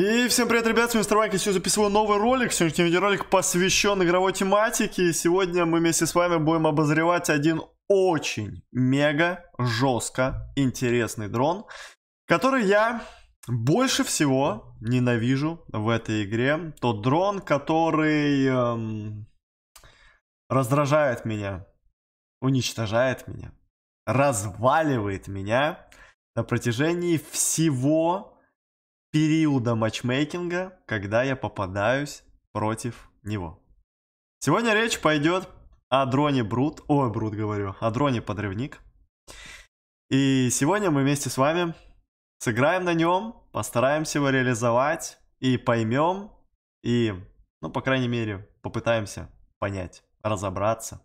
И всем привет, ребят, с вами Мистер я сегодня записываю новый ролик, сегодняшний видеоролик посвящен игровой тематике, и сегодня мы вместе с вами будем обозревать один очень мега жестко интересный дрон, который я больше всего ненавижу в этой игре. Тот дрон, который эм, раздражает меня, уничтожает меня, разваливает меня на протяжении всего периода матчмейкинга, когда я попадаюсь против него. Сегодня речь пойдет о дроне Брут, ой, Брут говорю, о дроне Подрывник. И сегодня мы вместе с вами сыграем на нем, постараемся его реализовать и поймем, и, ну, по крайней мере, попытаемся понять, разобраться,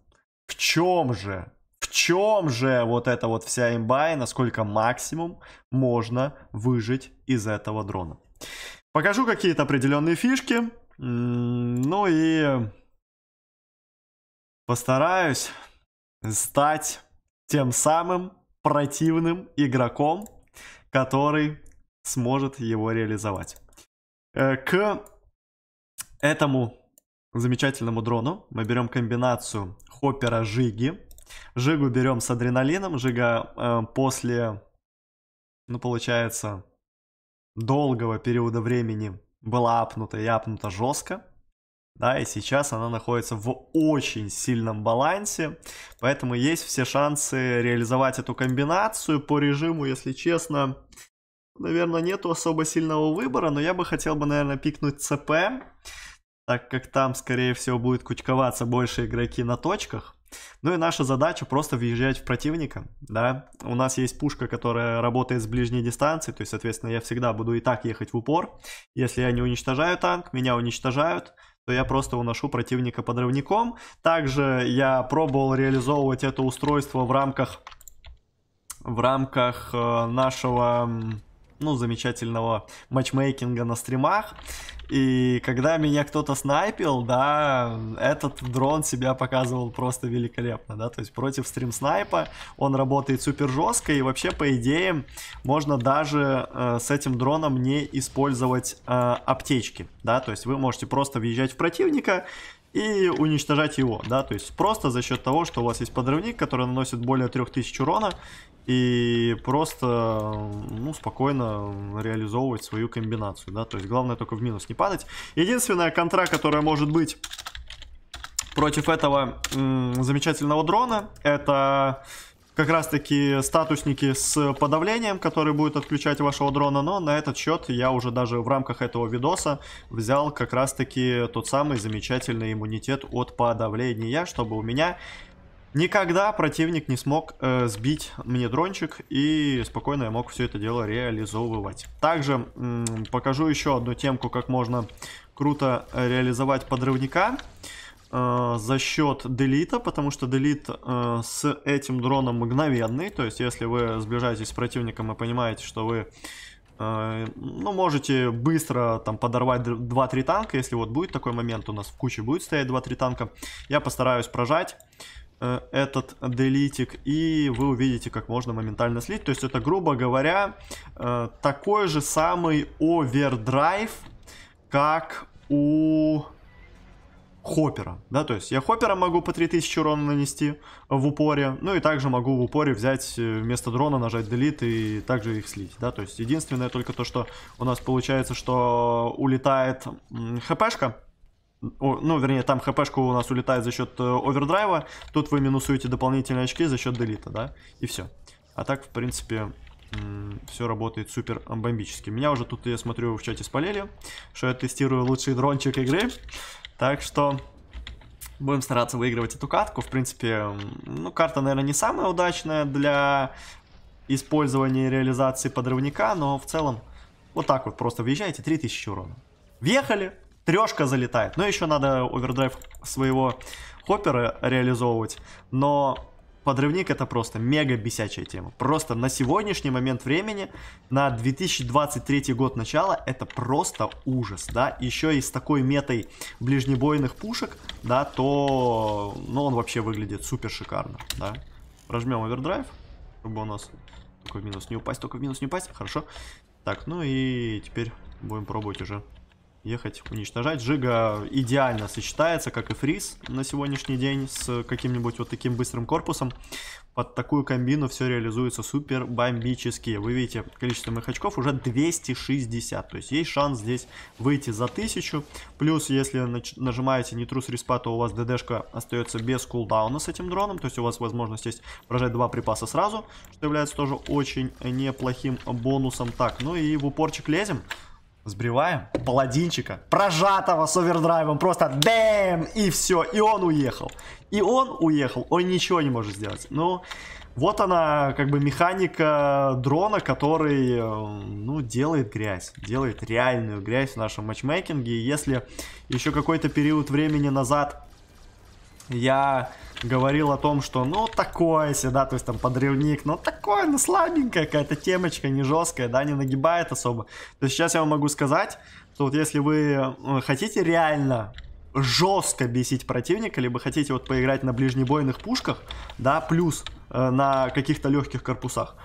в чем же чем же вот эта вот вся имба и насколько максимум можно выжить из этого дрона. Покажу какие-то определенные фишки, ну и постараюсь стать тем самым противным игроком, который сможет его реализовать. Э, к этому замечательному дрону мы берем комбинацию хоппера жиги Жигу берем с адреналином. Жига э, после, ну, получается, долгого периода времени была апнута и апнута жестко. Да, и сейчас она находится в очень сильном балансе, поэтому есть все шансы реализовать эту комбинацию по режиму, если честно. Наверное, нету особо сильного выбора, но я бы хотел бы, наверное, пикнуть ЦП, так как там, скорее всего, будет кучковаться больше игроки на точках. Ну и наша задача просто въезжать в противника, да. У нас есть пушка, которая работает с ближней дистанции, то есть, соответственно, я всегда буду и так ехать в упор. Если я не уничтожаю танк, меня уничтожают, то я просто уношу противника подрывником. Также я пробовал реализовывать это устройство в рамках в рамках э, нашего ну, замечательного матчмейкинга на стримах. И когда меня кто-то снайпил, да, этот дрон себя показывал просто великолепно, да, то есть против стрим снайпа он работает супер жестко и вообще по идее можно даже э, с этим дроном не использовать э, аптечки, да, то есть вы можете просто въезжать в противника и уничтожать его, да, то есть просто за счет того, что у вас есть подрывник, который наносит более 3000 урона, и просто, ну, спокойно реализовывать свою комбинацию, да, то есть главное только в минус не падать. Единственная контра, которая может быть против этого замечательного дрона, это как раз таки статусники с подавлением, который будет отключать вашего дрона, но на этот счет я уже даже в рамках этого видоса взял как раз таки тот самый замечательный иммунитет от подавления, чтобы у меня никогда противник не смог э, сбить мне дрончик и спокойно я мог все это дело реализовывать. Также покажу еще одну темку, как можно круто э, реализовать Подрывника э, за счет делита, потому что делит э, с этим дроном мгновенный, то есть если вы сближаетесь с противником и понимаете, что вы э, ну, можете быстро там подорвать 2-3 танка, если вот будет такой момент, у нас в куче будет стоять 2-3 танка, я постараюсь прожать э, этот делитик и вы увидите как можно моментально слить то есть это грубо говоря э, такой же самый овердрайв как у Хопера, да, то есть я Хопера могу по 3000 урона нанести в упоре, ну и также могу в упоре взять э, вместо дрона нажать delete и также их слить, да, то есть единственное только то, что у нас получается, что улетает хпшка, ну, вернее, там хпшка у нас улетает за счет э, овердрайва, тут вы минусуете дополнительные очки за счет делита, да, и все. А так, в принципе, все работает супер бомбически. Меня уже тут, я смотрю, в чате спалили, что я тестирую лучший дрончик игры. Так что будем стараться выигрывать эту катку. В принципе, ну, карта, наверное, не самая удачная для использования и реализации подрывника, но в целом вот так вот просто въезжаете, 3000 урона. Въехали, трешка залетает. Но ну, еще надо овердрайв своего хоппера реализовывать. Но подрывник это просто мега бесячая тема. Просто на сегодняшний момент времени, на 2023 год начала, это просто ужас, да. Еще и с такой метой ближнебойных пушек, да, то, ну, он вообще выглядит супер шикарно, да. Прожмем овердрайв, чтобы у нас только в минус не упасть, только в минус не упасть, хорошо. Так, ну и теперь будем пробовать уже ехать, уничтожать. Жига идеально сочетается, как и фриз на сегодняшний день, с каким-нибудь вот таким быстрым корпусом. Под такую комбину все реализуется супер бомбически. Вы видите, количество моих очков уже 260, то есть есть шанс здесь выйти за 1000. Плюс, если нажимаете нетрус респа, то у вас ДДшка остается без кулдауна с этим дроном, то есть у вас возможность есть прожать два припаса сразу, что является тоже очень неплохим бонусом. Так, ну и в упорчик лезем. Сбриваем паладинчика, прожатого с овердрайвом, просто дэм, и все, и он уехал. И он уехал, он ничего не может сделать. Ну, вот она, как бы, механика дрона, который, э, ну, делает грязь, делает реальную грязь в нашем матчмейкинге. И если еще какой-то период времени назад я говорил о том, что ну такое себе, да, то есть там подрывник, ну такое, ну слабенькая какая-то темочка, не жесткая, да, не нагибает особо. То сейчас я вам могу сказать, что вот если вы э, хотите реально жестко бесить противника, либо хотите вот поиграть на ближнебойных пушках, да, плюс э, на каких-то легких корпусах,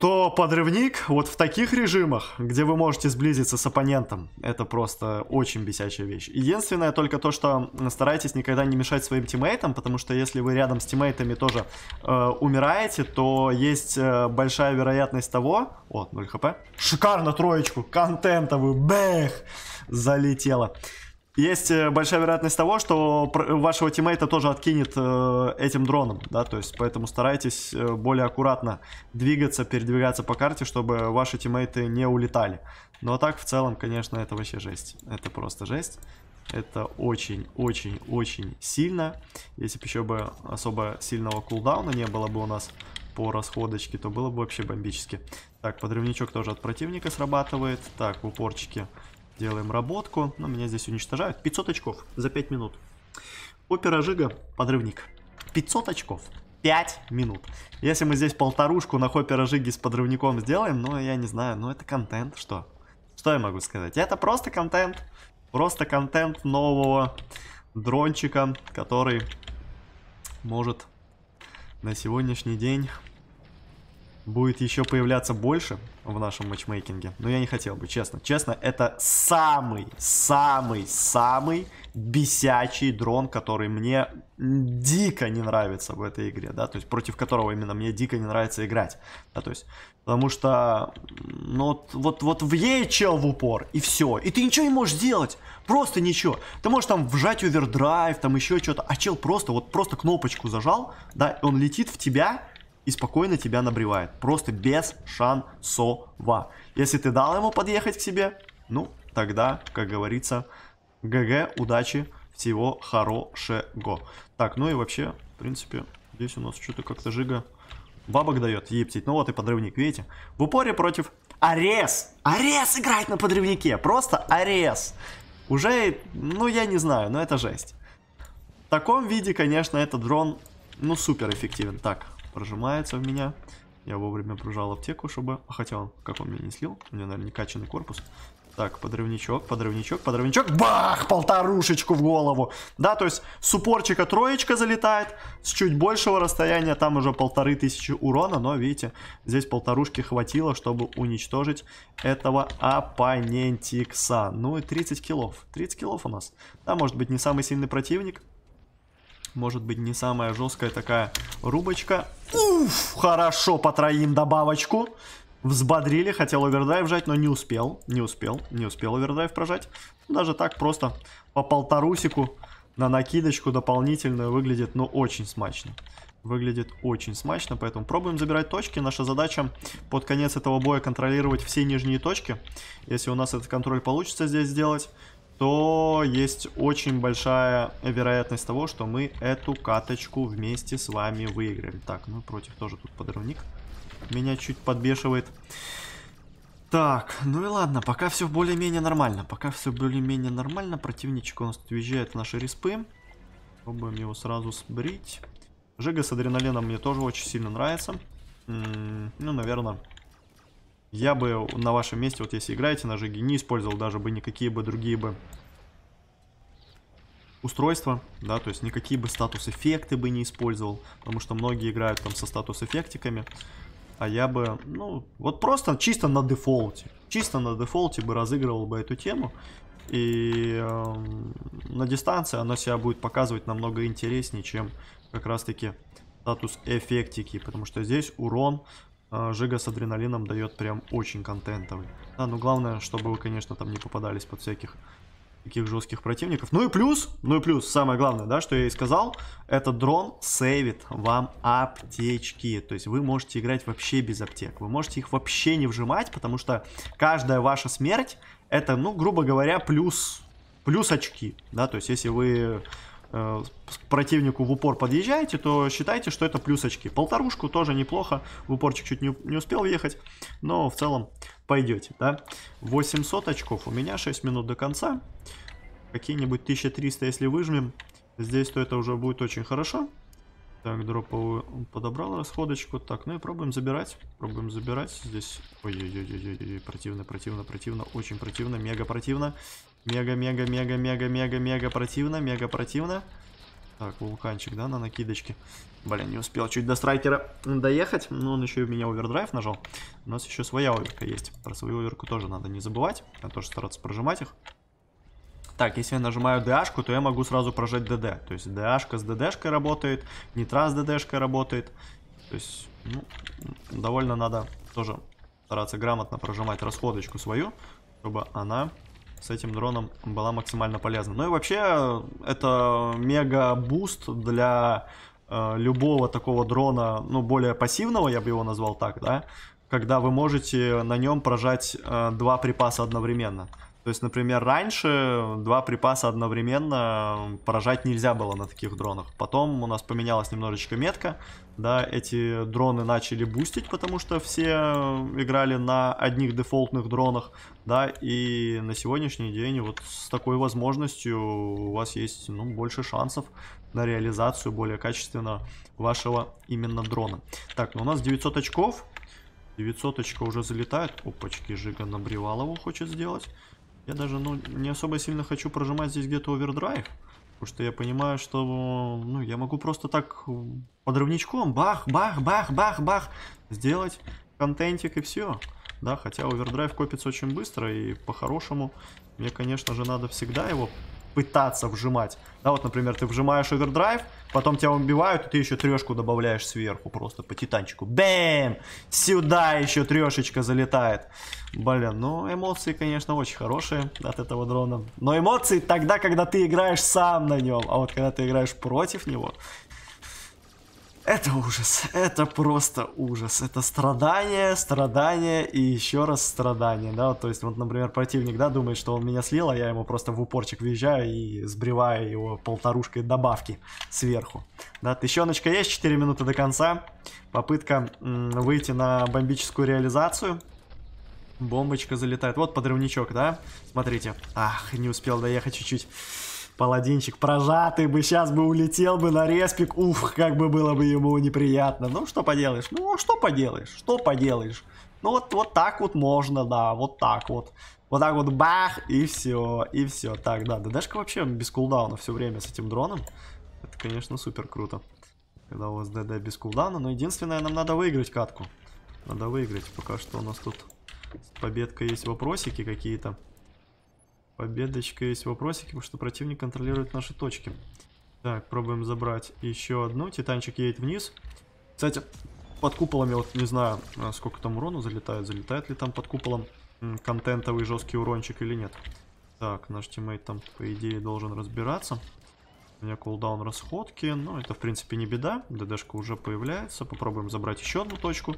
то подрывник вот в таких режимах, где вы можете сблизиться с оппонентом, это просто очень бесячая вещь. Единственное только то, что старайтесь никогда не мешать своим тиммейтам, потому что если вы рядом с тиммейтами тоже э, умираете, то есть э, большая вероятность того... О, 0 хп. Шикарно троечку, контентовую, бэх, залетело есть э, большая вероятность того, что вашего тиммейта тоже откинет э, этим дроном, да, то есть поэтому старайтесь э, более аккуратно двигаться, передвигаться по карте, чтобы ваши тиммейты не улетали. Ну а так, в целом, конечно, это вообще жесть. Это просто жесть. Это очень-очень-очень сильно. Если бы еще бы особо сильного кулдауна не было бы у нас по расходочке, то было бы вообще бомбически. Так, подрывничок тоже от противника срабатывает. Так, упорчики. упорчике Делаем работку. Но меня здесь уничтожают. 500 очков за 5 минут. Опера Жига, подрывник. 500 очков. 5 минут. Если мы здесь полторушку на хоппера Жиги с подрывником сделаем, ну, я не знаю, ну, это контент, что? Что я могу сказать? Это просто контент. Просто контент нового дрончика, который может на сегодняшний день будет еще появляться больше в нашем матчмейкинге. Но я не хотел бы, честно. Честно, это самый, самый, самый бесячий дрон, который мне дико не нравится в этой игре, да, то есть против которого именно мне дико не нравится играть, да, то есть, потому что, ну, вот, вот, вот въей чел в упор, и все, и ты ничего не можешь делать, просто ничего, ты можешь там вжать овердрайв, там еще что-то, а чел просто, вот просто кнопочку зажал, да, и он летит в тебя, и спокойно тебя набривает, Просто без шансова. Если ты дал ему подъехать к себе, ну, тогда, как говорится, ГГ, удачи, всего хорошего. Так, ну и вообще, в принципе, здесь у нас что-то как-то жига бабок дает, ептить. Ну вот и подрывник, видите? В упоре против Арес. Арес играет на подрывнике, просто Арес. Уже, ну я не знаю, но это жесть. В таком виде, конечно, этот дрон, ну супер эффективен. Так, прожимается в меня. Я вовремя пружал аптеку, чтобы... А хотя он, как он меня не слил, у меня, наверное, не качанный корпус. Так, подрывничок, подрывничок, подрывничок. Бах! Полторушечку в голову. Да, то есть с упорчика троечка залетает. С чуть большего расстояния там уже полторы тысячи урона. Но, видите, здесь полторушки хватило, чтобы уничтожить этого оппонентикса. Ну и 30 килов. 30 килов у нас. Да, может быть, не самый сильный противник. Может быть не самая жесткая такая рубочка. Уф, хорошо по троим добавочку. Взбодрили, хотел овердрайв жать, но не успел. Не успел, не успел овердрайв прожать. Ну, даже так просто по полторусику на накидочку дополнительную выглядит, ну, очень смачно. Выглядит очень смачно, поэтому пробуем забирать точки. Наша задача под конец этого боя контролировать все нижние точки. Если у нас этот контроль получится здесь сделать, то есть очень большая вероятность того, что мы эту каточку вместе с вами выиграем. Так, ну против тоже тут подрывник. Меня чуть подбешивает. Так, ну и ладно, пока все более-менее нормально. Пока все более-менее нормально. Противничек у нас тут въезжает в наши респы. Пробуем его сразу сбрить. Жига с адреналином мне тоже очень сильно нравится. М -м, ну, наверное, я бы на вашем месте, вот если играете на жиге, не использовал даже бы никакие бы другие бы устройства, да, то есть никакие бы статус-эффекты бы не использовал, потому что многие играют там со статус-эффектиками, а я бы, ну, вот просто чисто на дефолте, чисто на дефолте бы разыгрывал бы эту тему, и э, на дистанции она себя будет показывать намного интереснее, чем как раз-таки статус эффектики, потому что здесь урон а, жига с адреналином дает прям очень контентовый. Да, ну главное, чтобы вы, конечно, там не попадались под всяких таких жестких противников. Ну и плюс, ну и плюс, самое главное, да, что я и сказал, этот дрон сейвит вам аптечки. То есть вы можете играть вообще без аптек. Вы можете их вообще не вжимать, потому что каждая ваша смерть, это, ну, грубо говоря, плюс, плюс очки, да, то есть если вы Э, противнику в упор подъезжаете, то считайте, что это плюс очки. Полторушку тоже неплохо, в упорчик чуть не, не успел ехать, но в целом пойдете, да. 800 очков, у меня 6 минут до конца, какие-нибудь 1300, если выжмем, здесь то это уже будет очень хорошо. Так, дроповую подобрал расходочку. Так, ну и пробуем забирать. Пробуем забирать. Здесь... ой ой ой противно, противно, противно. Очень противно, мега противно. Мега, мега, мега, мега, мега, мега противно, мега противно. Так, вулканчик, да, на накидочке. Блин, не успел чуть до страйкера доехать. Но он еще и меня овердрайв нажал. У нас еще своя оверка есть. Про свою оверку тоже надо не забывать. Надо тоже стараться прожимать их. Так, если я нажимаю DH, то я могу сразу прожать ДД. То есть DH с ДДшкой работает, нитра с ДДшкой работает. То есть, ну, довольно надо тоже стараться грамотно прожимать расходочку свою, чтобы она с этим дроном была максимально полезна. Ну и вообще, это мега буст для э, любого такого дрона, ну, более пассивного, я бы его назвал так, да, когда вы можете на нем прожать э, два припаса одновременно. То есть, например, раньше два припаса одновременно поражать нельзя было на таких дронах. Потом у нас поменялась немножечко метка, да, эти дроны начали бустить, потому что все играли на одних дефолтных дронах, да, и на сегодняшний день вот с такой возможностью у вас есть, ну, больше шансов на реализацию более качественно вашего именно дрона. Так, ну у нас 900 очков, 900 очка уже залетает. Опачки, Жига на хочет сделать. Я даже, ну, не особо сильно хочу прожимать здесь где-то овердрайв. Потому что я понимаю, что, ну, я могу просто так подрывничком бах, бах, бах, бах, бах сделать контентик и все. Да, хотя овердрайв копится очень быстро и по-хорошему мне, конечно же, надо всегда его пытаться вжимать. Да, вот, например, ты вжимаешь овердрайв, потом тебя убивают, и ты еще трешку добавляешь сверху просто по титанчику. Бэм! Сюда еще трешечка залетает. Блин, ну эмоции, конечно, очень хорошие от этого дрона. Но эмоции тогда, когда ты играешь сам на нем, а вот когда ты играешь против него, это ужас, это просто ужас. Это страдание, страдание и еще раз страдание, да. То есть, вот, например, противник, да, думает, что он меня слил, а я ему просто в упорчик въезжаю и сбриваю его полторушкой добавки сверху. Да, тыщеночка есть, 4 минуты до конца. Попытка выйти на бомбическую реализацию. Бомбочка залетает. Вот подрывничок, да? Смотрите. Ах, не успел доехать чуть-чуть. Паладинчик прожатый бы, сейчас бы улетел бы на респик, ух, как бы было бы ему неприятно. Ну, что поделаешь, ну, что поделаешь, что поделаешь. Ну, вот, вот так вот можно, да, вот так вот. Вот так вот бах, и все, и все. Так, да, ДДшка вообще без кулдауна все время с этим дроном. Это, конечно, супер круто. Когда у вас ДД без кулдауна, но единственное, нам надо выиграть катку. Надо выиграть, пока что у нас тут победка есть вопросики какие-то. Победочка есть вопросики, потому что противник контролирует наши точки. Так, пробуем забрать еще одну. Титанчик едет вниз. Кстати, под куполами, вот не знаю, а сколько там урона залетает. Залетает ли там под куполом контентовый жесткий урончик или нет. Так, наш тиммейт там, по идее, должен разбираться. У меня кулдаун расходки. но ну, это, в принципе, не беда. ДДшка уже появляется. Попробуем забрать еще одну точку.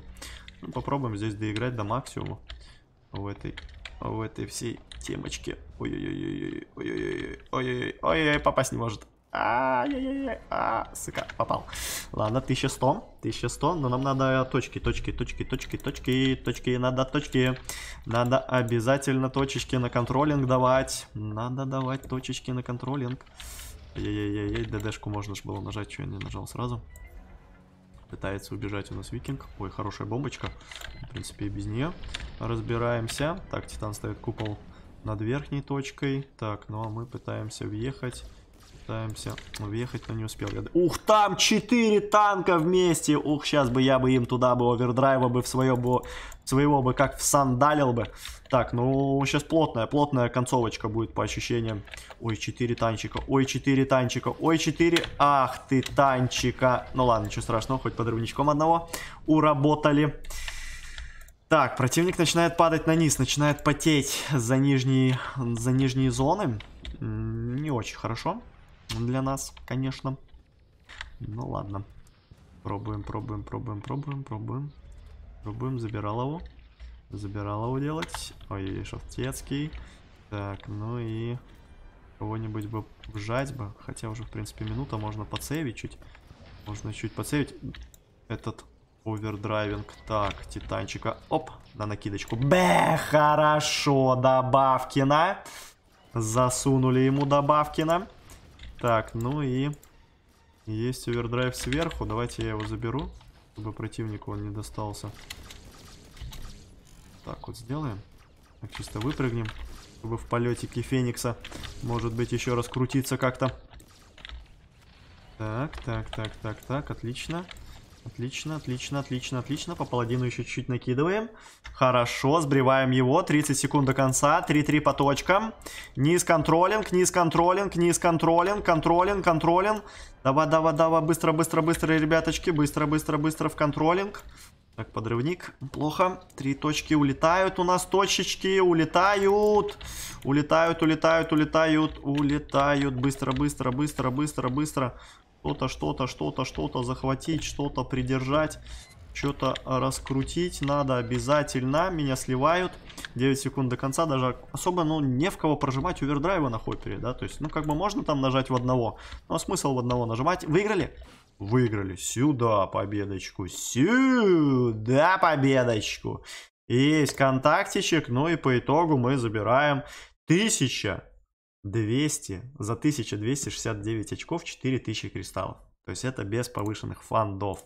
Ну, попробуем здесь доиграть до максимума в этой в этой всей темочке. Ой-ой-ой, ой-ой-ой, ой-ой, ой-ой, попасть не может. Ай-яй-яй-яй, а, сука, попал. Ладно, 1100, 1100, но нам надо точки, точки, точки, точки, точки, точки, надо точки. Надо обязательно точечки на контролинг давать. Надо давать точечки на контролинг. Ей-ей-ей, ДДшку можно же было нажать, что я не нажал сразу. Пытается убежать у нас викинг. Ой, хорошая бомбочка. В принципе, и без нее разбираемся. Так, Титан ставит купол над верхней точкой. Так, ну а мы пытаемся въехать Пытаемся уехать, но не успел. Я... Ух, там 4 танка вместе! Ух, сейчас бы я бы им туда бы овердрайва бы в свое бы... Своего бы как в всандалил бы. Так, ну, сейчас плотная, плотная концовочка будет по ощущениям. Ой, 4 танчика, ой, 4 танчика, ой, 4... Ах ты, танчика! Ну ладно, ничего страшного, хоть подрывничком одного уработали. Так, противник начинает падать на низ, начинает потеть за нижние, за нижние зоны. Не очень хорошо для нас, конечно. Ну ладно. Пробуем, пробуем, пробуем, пробуем, пробуем. Пробуем, забирал его. Забирал его делать. Ой, шовтецкий. Так, ну и кого-нибудь бы вжать бы. Хотя уже, в принципе, минута, можно подсейвить чуть. Можно чуть подсейвить этот овердрайвинг. Так, титанчика. Оп, на накидочку. бэ, хорошо, Добавкина. Засунули ему Добавкина. Так, ну и есть овердрайв сверху. Давайте я его заберу, чтобы противнику он не достался. Так, вот сделаем. Так, чисто выпрыгнем, чтобы в полетике Феникса, может быть, еще раз крутиться как-то. Так, так, так, так, так, отлично. Отлично. Отлично, отлично, отлично, отлично. По паладину еще чуть-чуть накидываем. Хорошо, сбриваем его. 30 секунд до конца. 3-3 по точкам. Низ контролинг, низ контролинг, низ контролинг, контролинг, контролинг. Давай, давай, давай. Быстро, быстро, быстро, ребяточки. Быстро, быстро, быстро в контролинг. Так, подрывник. Плохо. Три точки улетают у нас. Точечки улетают. Улетают, улетают, улетают, улетают. Быстро, быстро, быстро, быстро, быстро. Что-то, что-то, что-то, что-то захватить, что-то придержать. Что-то раскрутить надо обязательно. Меня сливают. 9 секунд до конца. Даже особо, ну, не в кого прожимать овердрайва на хоппере, да. То есть, ну, как бы можно там нажать в одного. Но смысл в одного нажимать. Выиграли? Выиграли. Сюда победочку. Сюда победочку. Есть контактичек. Ну и по итогу мы забираем 1000. 200 за 1269 очков 4000 кристаллов. То есть это без повышенных фандов.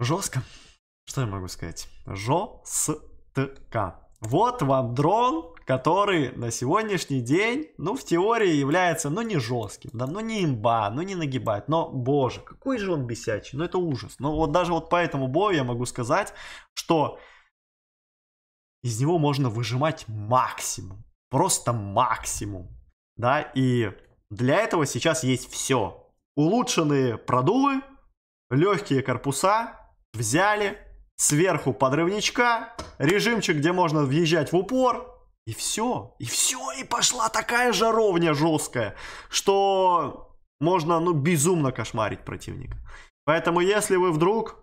Жестко. Что я могу сказать? Жестко. Вот вам дрон, который на сегодняшний день, ну, в теории является, ну, не жестким, да, ну, не имба, ну, не нагибать, но, боже, какой же он бесячий, ну, это ужас. Ну, вот даже вот по этому бою я могу сказать, что из него можно выжимать максимум просто максимум, да, и для этого сейчас есть все. Улучшенные продувы, легкие корпуса, взяли, сверху подрывничка, режимчик, где можно въезжать в упор, и все, и все, и пошла такая жаровня жесткая, что можно, ну, безумно кошмарить противника. Поэтому, если вы вдруг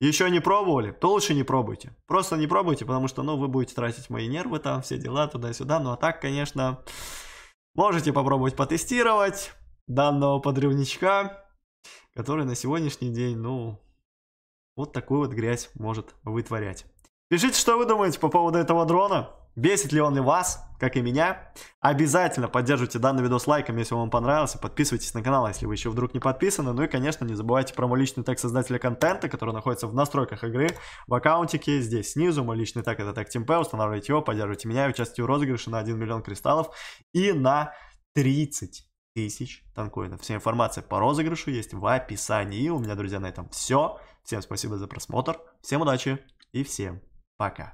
еще не пробовали, то лучше не пробуйте. Просто не пробуйте, потому что, ну, вы будете тратить мои нервы там, все дела туда-сюда. Ну, а так, конечно, можете попробовать потестировать данного подрывничка, который на сегодняшний день, ну, вот такую вот грязь может вытворять. Пишите, что вы думаете по поводу этого дрона. Бесит ли он и вас, как и меня? Обязательно поддерживайте данный видос лайком, если вам понравился. Подписывайтесь на канал, если вы еще вдруг не подписаны. Ну и, конечно, не забывайте про мой личный тег создателя контента, который находится в настройках игры, в аккаунтике, здесь снизу. Мой личный тег это тег Тимпе, устанавливайте его, поддерживайте меня, участвуйте в розыгрыше на 1 миллион кристаллов и на 30 тысяч танкоинов. Вся информация по розыгрышу есть в описании. У меня, друзья, на этом все. Всем спасибо за просмотр, всем удачи и всем Пока.